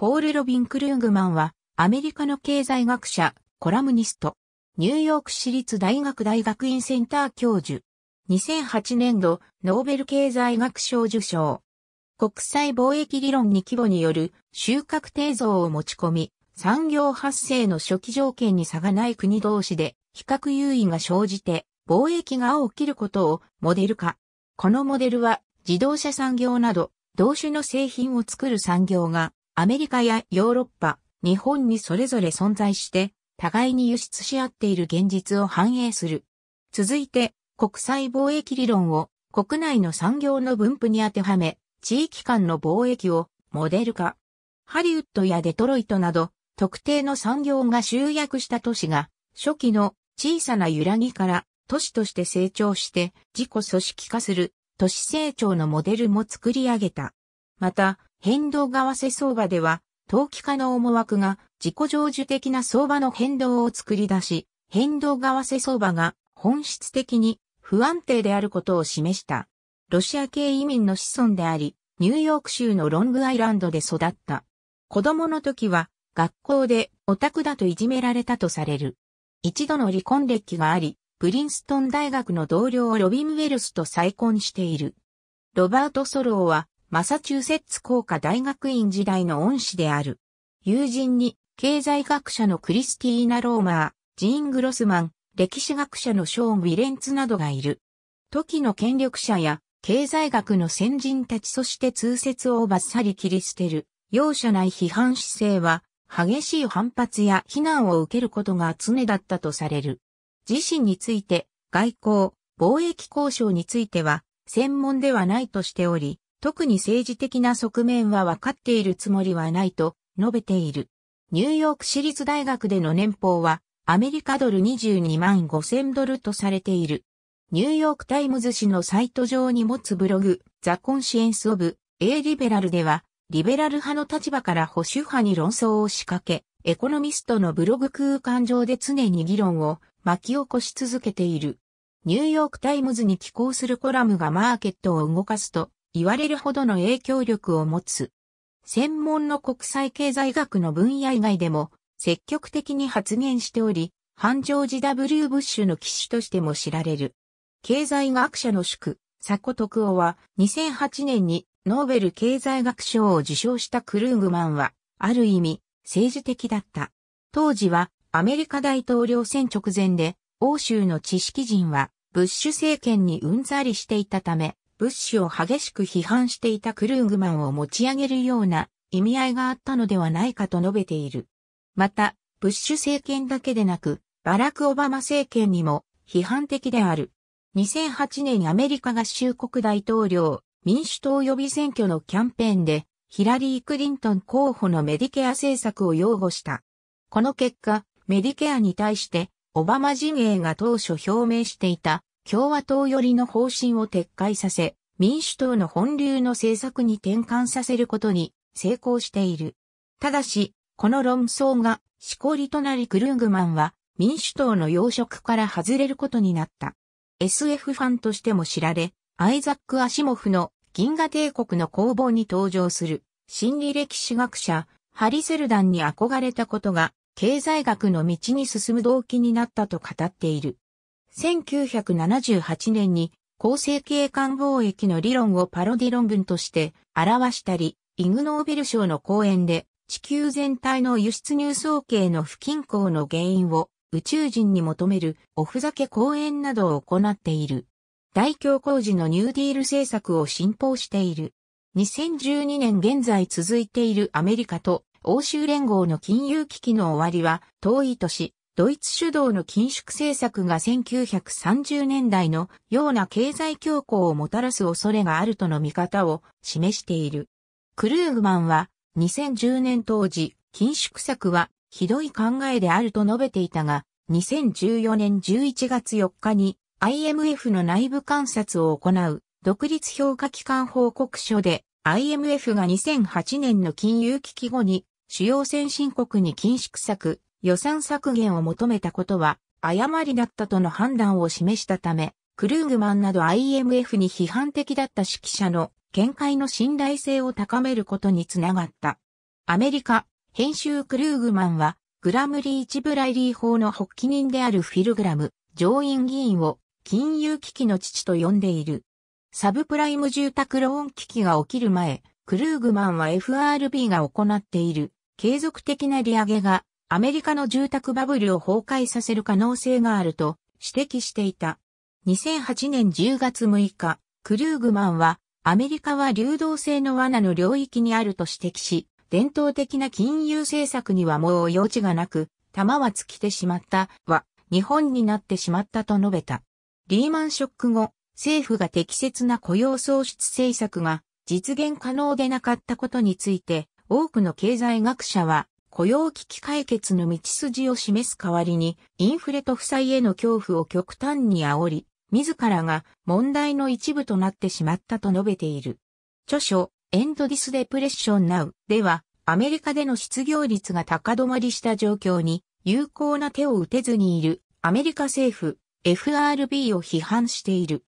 ポール・ロビン・クルーグマンは、アメリカの経済学者、コラムニスト、ニューヨーク市立大学大学院センター教授、2008年度、ノーベル経済学賞受賞。国際貿易理論に規模による収穫定増を持ち込み、産業発生の初期条件に差がない国同士で比較優位が生じて貿易が起きることをモデル化。このモデルは自動車産業など同種の製品を作る産業がアメリカやヨーロッパ、日本にそれぞれ存在して、互いに輸出し合っている現実を反映する。続いて、国際貿易理論を国内の産業の分布に当てはめ、地域間の貿易をモデル化。ハリウッドやデトロイトなど、特定の産業が集約した都市が、初期の小さな揺らぎから都市として成長して自己組織化する都市成長のモデルも作り上げた。また、変動為替相場では、投機家の思惑が自己成就的な相場の変動を作り出し、変動為替相場が本質的に不安定であることを示した。ロシア系移民の子孫であり、ニューヨーク州のロングアイランドで育った。子供の時は学校でオタクだといじめられたとされる。一度の離婚歴があり、プリンストン大学の同僚ロビン・ウェルスと再婚している。ロバート・ソローはマサチューセッツ工科大学院時代の恩師である。友人に、経済学者のクリスティーナ・ローマー、ジーン・グロスマン、歴史学者のショーン・ウィレンツなどがいる。時の権力者や、経済学の先人たちそして通説をバッサリ切り捨てる、容赦ない批判姿勢は、激しい反発や非難を受けることが常だったとされる。自身について、外交、貿易交渉については、専門ではないとしており、特に政治的な側面は分かっているつもりはないと述べている。ニューヨーク市立大学での年俸はアメリカドル22万5000ドルとされている。ニューヨークタイムズ紙のサイト上に持つブログ、ザ・コンシエンス・オブ・エイ・リベラルでは、リベラル派の立場から保守派に論争を仕掛け、エコノミストのブログ空間上で常に議論を巻き起こし続けている。ニューヨークタイムズに寄稿するコラムがマーケットを動かすと、言われるほどの影響力を持つ。専門の国際経済学の分野以外でも積極的に発言しており、ハンジョージ W. ブッシュの騎士としても知られる。経済学者の宿、コトクオは2008年にノーベル経済学賞を受賞したクルーグマンは、ある意味、政治的だった。当時はアメリカ大統領選直前で、欧州の知識人はブッシュ政権にうんざりしていたため、ブッシュを激しく批判していたクルーグマンを持ち上げるような意味合いがあったのではないかと述べている。また、ブッシュ政権だけでなく、バラク・オバマ政権にも批判的である。2008年アメリカ合衆国大統領民主党予備選挙のキャンペーンでヒラリー・クリントン候補のメディケア政策を擁護した。この結果、メディケアに対してオバマ陣営が当初表明していた共和党寄りの方針を撤回させ、民主党の本流の政策に転換させることに成功している。ただし、この論争がしこりとなりクルーグマンは民主党の要職から外れることになった。SF ファンとしても知られ、アイザック・アシモフの銀河帝国の工房に登場する心理歴史学者ハリセルダンに憧れたことが経済学の道に進む動機になったと語っている。1978年に厚生景観貿易の理論をパロディ論文として表したり、イグノーベル賞の講演で地球全体の輸出入総計の不均衡の原因を宇宙人に求めるおふざけ講演などを行っている。大恐慌時のニューディール政策を信奉している。2012年現在続いているアメリカと欧州連合の金融危機の終わりは遠い年。ドイツ主導の緊縮政策が1930年代のような経済恐慌をもたらす恐れがあるとの見方を示している。クルーグマンは2010年当時、緊縮策はひどい考えであると述べていたが、2014年11月4日に IMF の内部観察を行う独立評価機関報告書で IMF が2008年の金融危機後に主要先進国に緊縮策予算削減を求めたことは誤りだったとの判断を示したため、クルーグマンなど IMF に批判的だった指揮者の見解の信頼性を高めることにつながった。アメリカ、編集クルーグマンは、グラムリーチブライリー法の発起人であるフィルグラム、上院議員を金融危機の父と呼んでいる。サブプライム住宅ローン危機が起きる前、クルーグマンは FRB が行っている継続的な利上げがアメリカの住宅バブルを崩壊させる可能性があると指摘していた。2008年10月6日、クルーグマンは、アメリカは流動性の罠の領域にあると指摘し、伝統的な金融政策にはもう余地がなく、玉は尽きてしまったは、日本になってしまったと述べた。リーマンショック後、政府が適切な雇用創出政策が実現可能でなかったことについて、多くの経済学者は、雇用危機解決の道筋を示す代わりに、インフレと負債への恐怖を極端に煽り、自らが問題の一部となってしまったと述べている。著書、エンドディスデプレッションナウでは、アメリカでの失業率が高止まりした状況に、有効な手を打てずにいるアメリカ政府、FRB を批判している。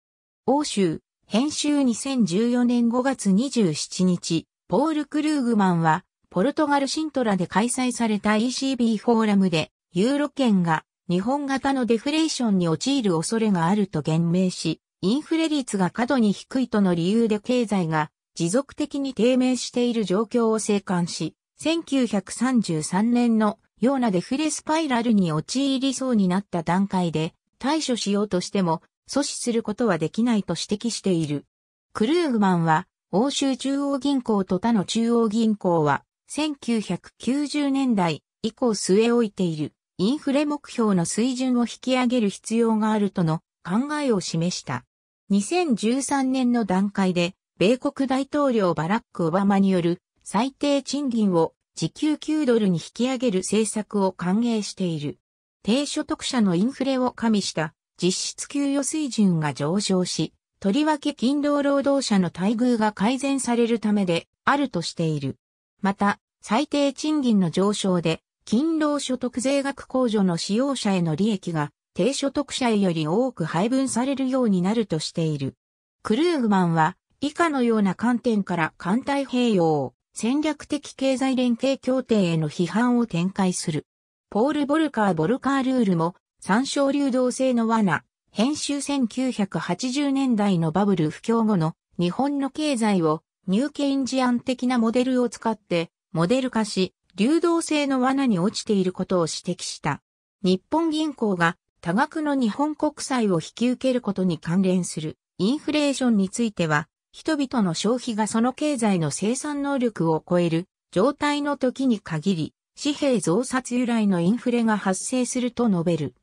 欧州、編集2014年5月27日、ポール・クルーグマンは、ポルトガルシントラで開催された ECB フォーラムで、ユーロ圏が日本型のデフレーションに陥る恐れがあると言明し、インフレ率が過度に低いとの理由で経済が持続的に低迷している状況を静観し、1933年のようなデフレスパイラルに陥りそうになった段階で対処しようとしても阻止することはできないと指摘している。クルーグマンは欧州中央銀行と他の中央銀行は1990年代以降据え置いているインフレ目標の水準を引き上げる必要があるとの考えを示した。2013年の段階で、米国大統領バラック・オバマによる最低賃金を時給9ドルに引き上げる政策を歓迎している。低所得者のインフレを加味した実質給与水準が上昇し、とりわけ勤労労働者の待遇が改善されるためであるとしている。また、最低賃金の上昇で、勤労所得税額控除の使用者への利益が、低所得者より多く配分されるようになるとしている。クルーグマンは、以下のような観点から環太併用、戦略的経済連携協定への批判を展開する。ポール・ボルカー・ボルカールールも、参照流動性の罠、編集1980年代のバブル不況後の日本の経済をニューケインジアン的なモデルを使って、モデル化し、流動性の罠に落ちていることを指摘した。日本銀行が多額の日本国債を引き受けることに関連するインフレーションについては、人々の消費がその経済の生産能力を超える状態の時に限り、紙幣増刷由来のインフレが発生すると述べる。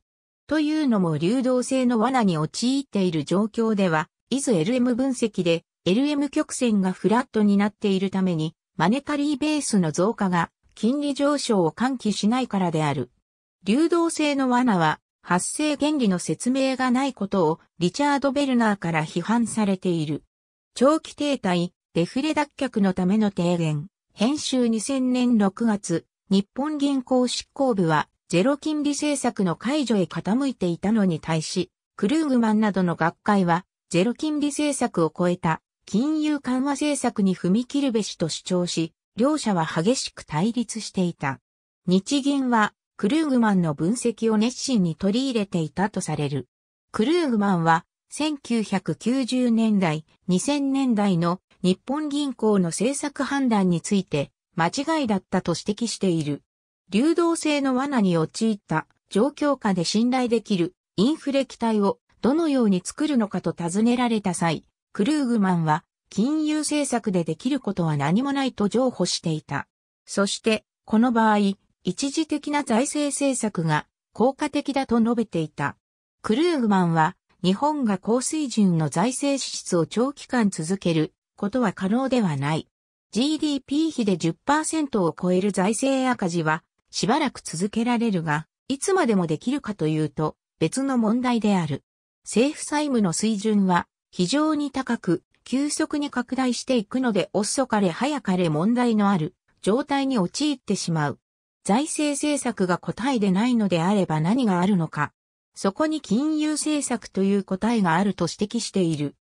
というのも流動性の罠に陥っている状況では、いず LM 分析で LM 曲線がフラットになっているために、マネタリーベースの増加が金利上昇を喚起しないからである。流動性の罠は発生原理の説明がないことをリチャード・ベルナーから批判されている。長期停滞、デフレ脱却のための提言。編集2000年6月、日本銀行執行部はゼロ金利政策の解除へ傾いていたのに対し、クルーグマンなどの学会はゼロ金利政策を超えた金融緩和政策に踏み切るべしと主張し、両者は激しく対立していた。日銀は、クルーグマンの分析を熱心に取り入れていたとされる。クルーグマンは、1990年代、2000年代の日本銀行の政策判断について、間違いだったと指摘している。流動性の罠に陥った状況下で信頼できるインフレ期待をどのように作るのかと尋ねられた際、クルーグマンは金融政策でできることは何もないと譲歩していた。そして、この場合、一時的な財政政策が効果的だと述べていた。クルーグマンは、日本が高水準の財政支出を長期間続けることは可能ではない。GDP 比で10%を超える財政赤字は、しばらく続けられるが、いつまでもできるかというと、別の問題である。政府債務の水準は、非常に高く、急速に拡大していくので遅かれ早かれ問題のある状態に陥ってしまう。財政政策が答えでないのであれば何があるのか。そこに金融政策という答えがあると指摘している。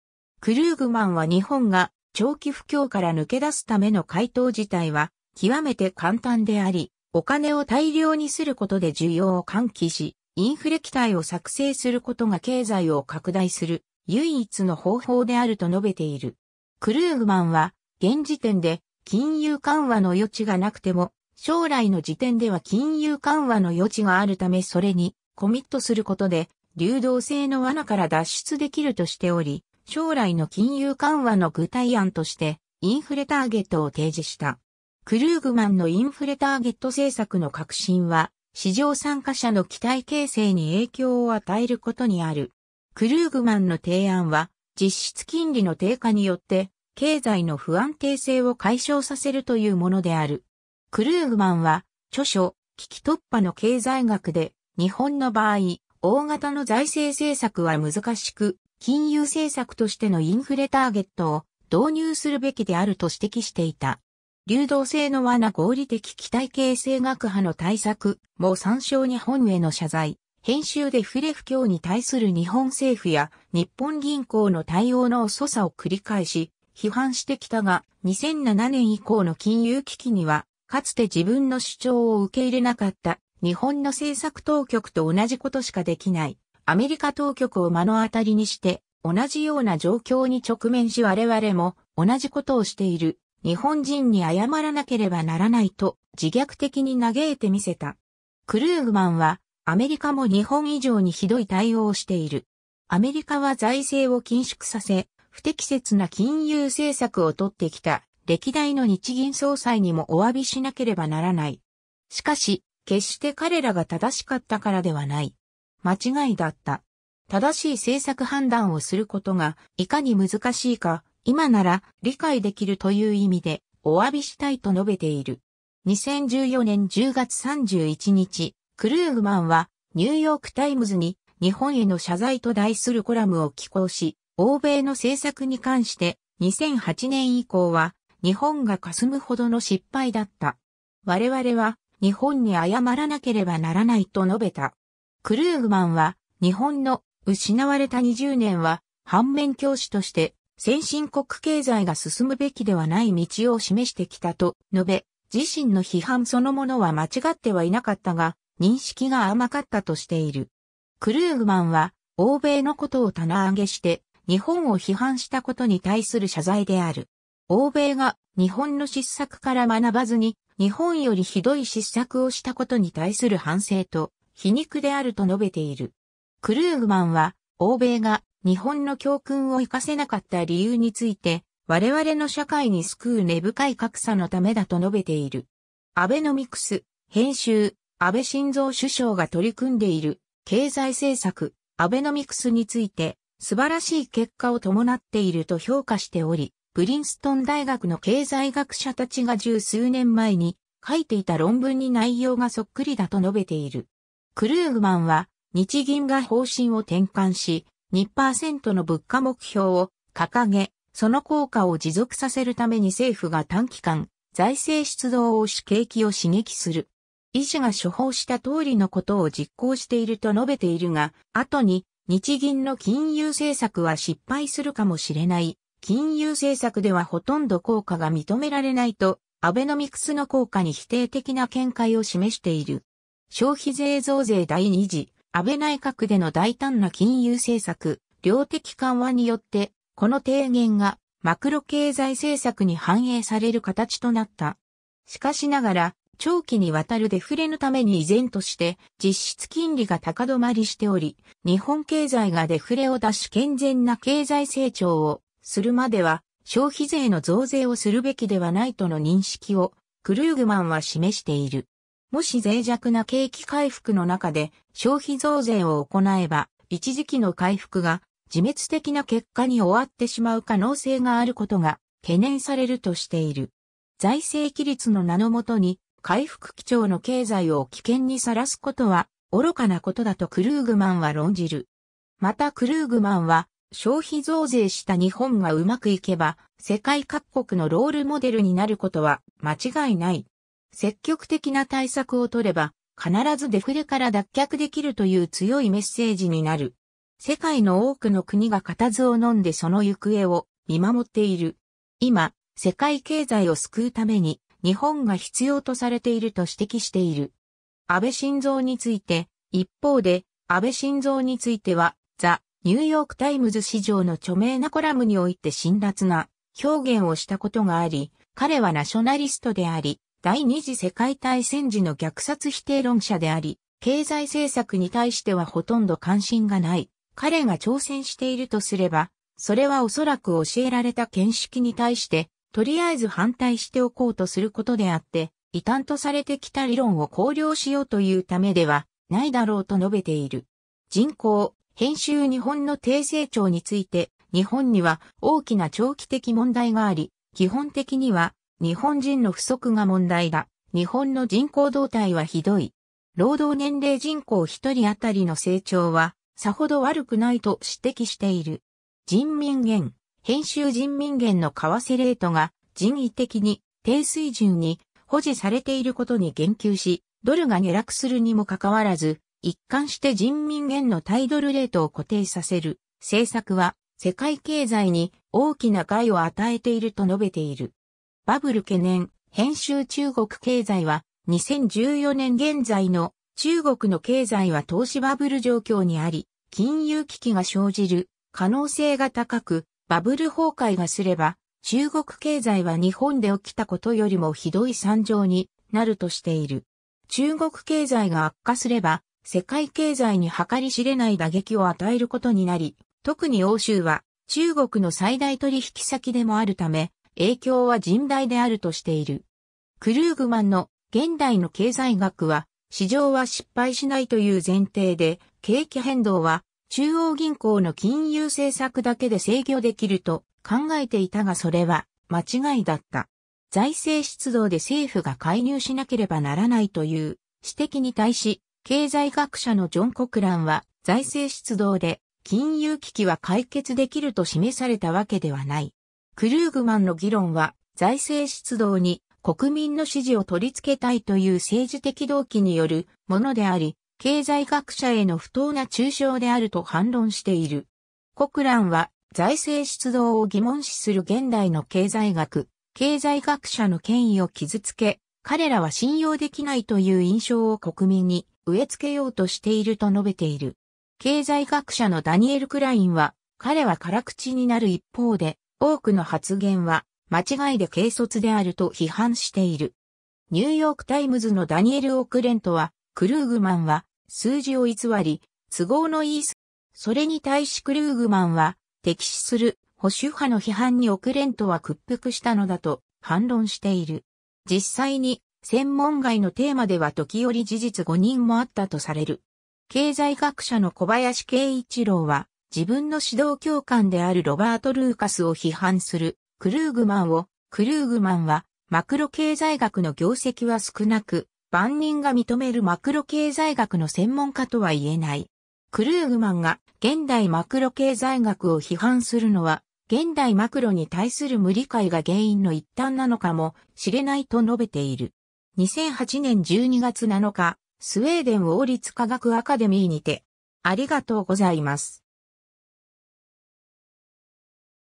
クルーグマンは日本が長期不況から抜け出すための回答自体は極めて簡単であり、お金を大量にすることで需要を喚起し、インフレ期待を作成することが経済を拡大する唯一の方法であると述べている。クルーグマンは、現時点で金融緩和の余地がなくても、将来の時点では金融緩和の余地があるためそれにコミットすることで流動性の罠から脱出できるとしており、将来の金融緩和の具体案としてインフレターゲットを提示した。クルーグマンのインフレターゲット政策の革新は市場参加者の期待形成に影響を与えることにある。クルーグマンの提案は、実質金利の低下によって、経済の不安定性を解消させるというものである。クルーグマンは、著書、危機突破の経済学で、日本の場合、大型の財政政策は難しく、金融政策としてのインフレターゲットを導入するべきであると指摘していた。流動性の罠合理的期待形成学派の対策も参照に本への謝罪。編集でフレ不況に対する日本政府や日本銀行の対応の遅さを繰り返し、批判してきたが、2007年以降の金融危機には、かつて自分の主張を受け入れなかった日本の政策当局と同じことしかできないアメリカ当局を目の当たりにして同じような状況に直面し我々も同じことをしている日本人に謝らなければならないと自虐的に嘆いてみせた。クルーグマンはアメリカも日本以上にひどい対応をしている。アメリカは財政を緊縮させ、不適切な金融政策をとってきた歴代の日銀総裁にもお詫びしなければならない。しかし、決して彼らが正しかったからではない。間違いだった。正しい政策判断をすることがいかに難しいか、今なら理解できるという意味でお詫びしたいと述べている。2014年10月31日、クルーグマンはニューヨークタイムズに日本への謝罪と題するコラムを寄稿し、欧米の政策に関して2008年以降は日本が霞むほどの失敗だった。我々は日本に謝らなければならないと述べた。クルーグマンは日本の失われた20年は反面教師として先進国経済が進むべきではない道を示してきたと述べ、自身の批判そのものは間違ってはいなかったが、認識が甘かったとしている。クルーグマンは、欧米のことを棚上げして、日本を批判したことに対する謝罪である。欧米が日本の失策から学ばずに、日本よりひどい失策をしたことに対する反省と、皮肉であると述べている。クルーグマンは、欧米が日本の教訓を活かせなかった理由について、我々の社会に救う根深い格差のためだと述べている。アベノミクス、編集、安倍晋三首相が取り組んでいる経済政策、アベノミクスについて素晴らしい結果を伴っていると評価しており、プリンストン大学の経済学者たちが十数年前に書いていた論文に内容がそっくりだと述べている。クルーグマンは日銀が方針を転換し、2%の物価目標を掲げ、その効果を持続させるために政府が短期間、財政出動をし景気を刺激する。医師が処方した通りのことを実行していると述べているが、後に日銀の金融政策は失敗するかもしれない。金融政策ではほとんど効果が認められないと、アベノミクスの効果に否定的な見解を示している。消費税増税第2次、安倍内閣での大胆な金融政策、量的緩和によって、この提言がマクロ経済政策に反映される形となった。しかしながら、長期にわたるデフレのために依然として実質金利が高止まりしており、日本経済がデフレを出し健全な経済成長をするまでは消費税の増税をするべきではないとの認識をクルーグマンは示している。もし脆弱な景気回復の中で消費増税を行えば一時期の回復が自滅的な結果に終わってしまう可能性があることが懸念されるとしている。財政規律の名のもとに回復基調の経済を危険にさらすことは愚かなことだとクルーグマンは論じる。またクルーグマンは消費増税した日本がうまくいけば世界各国のロールモデルになることは間違いない。積極的な対策を取れば必ずデフレから脱却できるという強いメッセージになる。世界の多くの国が固唾を飲んでその行方を見守っている。今、世界経済を救うために日本が必要とされていると指摘している。安倍晋三について、一方で、安倍晋三については、ザ・ニューヨークタイムズ史上の著名なコラムにおいて辛辣な表現をしたことがあり、彼はナショナリストであり、第二次世界大戦時の虐殺否定論者であり、経済政策に対してはほとんど関心がない。彼が挑戦しているとすれば、それはおそらく教えられた見識に対してとりあえず反対しておこうとすることであって、異端とされてきた理論を考慮しようというためではないだろうと述べている。人口、編集日本の低成長について、日本には大きな長期的問題があり、基本的には日本人の不足が問題だ。日本の人口動態はひどい。労働年齢人口一人あたりの成長はさほど悪くないと指摘している。人民元。編集人民元の為替レートが人為的に低水準に保持されていることに言及し、ドルが下落するにもかかわらず、一貫して人民元の対ドルレートを固定させる政策は世界経済に大きな害を与えていると述べている。バブル懸念、編集中国経済は2014年現在の中国の経済は投資バブル状況にあり、金融危機が生じる可能性が高く、バブル崩壊がすれば、中国経済は日本で起きたことよりもひどい惨状になるとしている。中国経済が悪化すれば、世界経済に計り知れない打撃を与えることになり、特に欧州は中国の最大取引先でもあるため、影響は甚大であるとしている。クルーグマンの現代の経済学は、市場は失敗しないという前提で、景気変動は中央銀行の金融政策だけで制御できると考えていたがそれは間違いだった。財政出動で政府が介入しなければならないという指摘に対し、経済学者のジョン・コクランは財政出動で金融危機は解決できると示されたわけではない。クルーグマンの議論は財政出動に国民の支持を取り付けたいという政治的動機によるものであり、経済学者への不当な抽象であると反論している。コクランは財政出動を疑問視する現代の経済学、経済学者の権威を傷つけ、彼らは信用できないという印象を国民に植え付けようとしていると述べている。経済学者のダニエル・クラインは、彼は辛口になる一方で、多くの発言は間違いで軽率であると批判している。ニューヨークタイムズのダニエル・オクレントは、クルーグマンは数字を偽り、都合のいいそれに対しクルーグマンは、敵視する保守派の批判に遅れんとは屈服したのだと反論している。実際に、専門外のテーマでは時折事実誤認もあったとされる。経済学者の小林慶一郎は、自分の指導教官であるロバート・ルーカスを批判するクルーグマンを、クルーグマンはマクロ経済学の業績は少なく、万人が認めるマクロ経済学の専門家とは言えない。クルーグマンが現代マクロ経済学を批判するのは、現代マクロに対する無理解が原因の一端なのかもしれないと述べている。2008年12月7日、スウェーデン王立科学アカデミーにて、ありがとうございます。